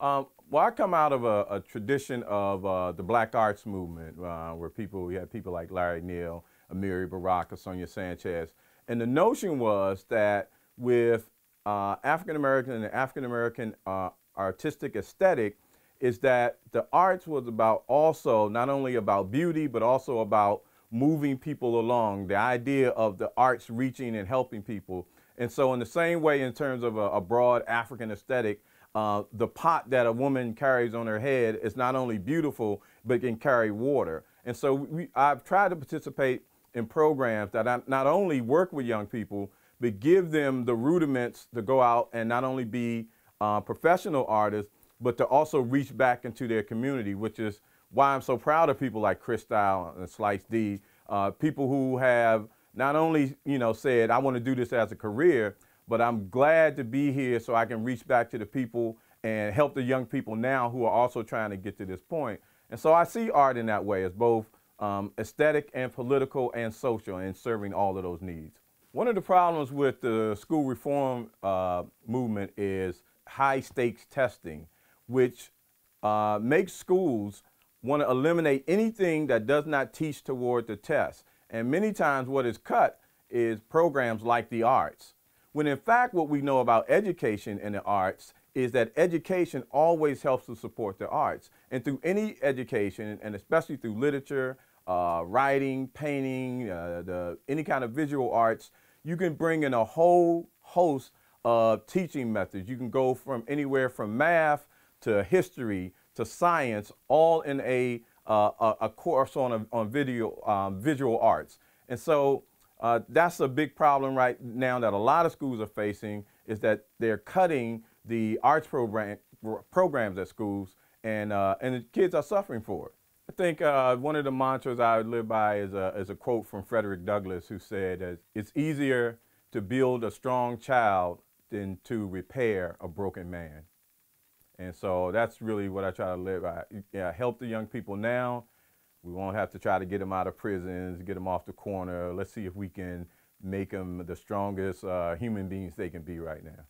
Um, well, I come out of a, a tradition of uh, the Black Arts Movement, uh, where people we had people like Larry Neal, Amiri Baraka, Sonia Sanchez, and the notion was that with uh, African American and African American uh, artistic aesthetic, is that the arts was about also not only about beauty but also about moving people along. The idea of the arts reaching and helping people, and so in the same way, in terms of a, a broad African aesthetic uh, the pot that a woman carries on her head is not only beautiful, but can carry water. And so we, I've tried to participate in programs that I not only work with young people, but give them the rudiments to go out and not only be uh, professional artists, but to also reach back into their community, which is why I'm so proud of people like Chris Style and Slice D, uh, people who have not only you know said I want to do this as a career, but I'm glad to be here so I can reach back to the people and help the young people now who are also trying to get to this point. And so I see art in that way as both um, aesthetic and political and social and serving all of those needs. One of the problems with the school reform uh, movement is high stakes testing, which uh, makes schools want to eliminate anything that does not teach toward the test. And many times what is cut is programs like the arts. When in fact, what we know about education and the arts is that education always helps to support the arts. And through any education, and especially through literature, uh, writing, painting, uh, the, any kind of visual arts, you can bring in a whole host of teaching methods. You can go from anywhere from math to history to science, all in a, uh, a, a, course on, a, on video, um, visual arts. And so uh, that's a big problem right now that a lot of schools are facing is that they're cutting the arts program programs at schools, and uh, and the kids are suffering for it. I think uh, one of the mantras I live by is a, is a quote from Frederick Douglass who said, "It's easier to build a strong child than to repair a broken man." And so that's really what I try to live by. Yeah, help the young people now we won't have to try to get them out of prisons, get them off the corner. Let's see if we can make them the strongest uh, human beings they can be right now.